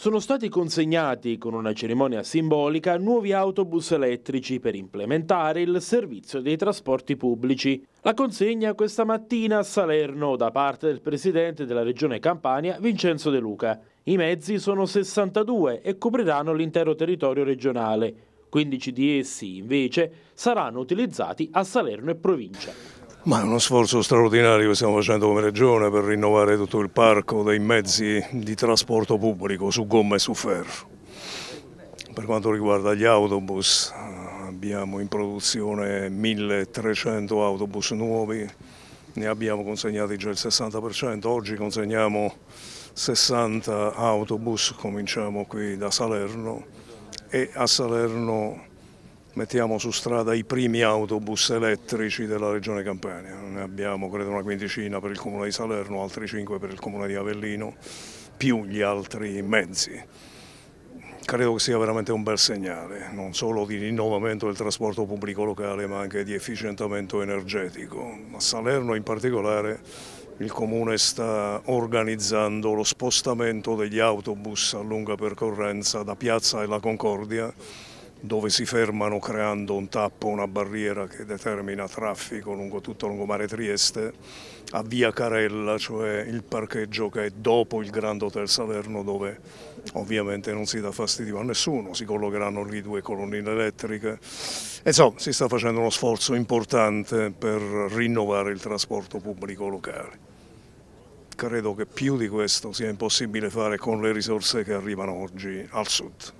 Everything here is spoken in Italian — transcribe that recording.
Sono stati consegnati con una cerimonia simbolica nuovi autobus elettrici per implementare il servizio dei trasporti pubblici. La consegna questa mattina a Salerno da parte del presidente della regione Campania Vincenzo De Luca. I mezzi sono 62 e copriranno l'intero territorio regionale. 15 di essi invece saranno utilizzati a Salerno e provincia. Ma è uno sforzo straordinario che stiamo facendo come Regione per rinnovare tutto il parco dei mezzi di trasporto pubblico su gomma e su ferro. Per quanto riguarda gli autobus abbiamo in produzione 1300 autobus nuovi, ne abbiamo consegnati già il 60%, oggi consegniamo 60 autobus, cominciamo qui da Salerno e a Salerno mettiamo su strada i primi autobus elettrici della regione Campania, ne abbiamo credo una quindicina per il comune di Salerno, altri cinque per il comune di Avellino, più gli altri mezzi. Credo che sia veramente un bel segnale, non solo di rinnovamento del trasporto pubblico locale ma anche di efficientamento energetico. A Salerno in particolare il comune sta organizzando lo spostamento degli autobus a lunga percorrenza da Piazza della Concordia dove si fermano creando un tappo, una barriera che determina traffico lungo tutto il lungomare Trieste, a Via Carella, cioè il parcheggio che è dopo il Grand Hotel Salerno dove ovviamente non si dà fastidio a nessuno, si collocheranno lì due colonnine elettriche. Insomma, si sta facendo uno sforzo importante per rinnovare il trasporto pubblico locale. Credo che più di questo sia impossibile fare con le risorse che arrivano oggi al sud.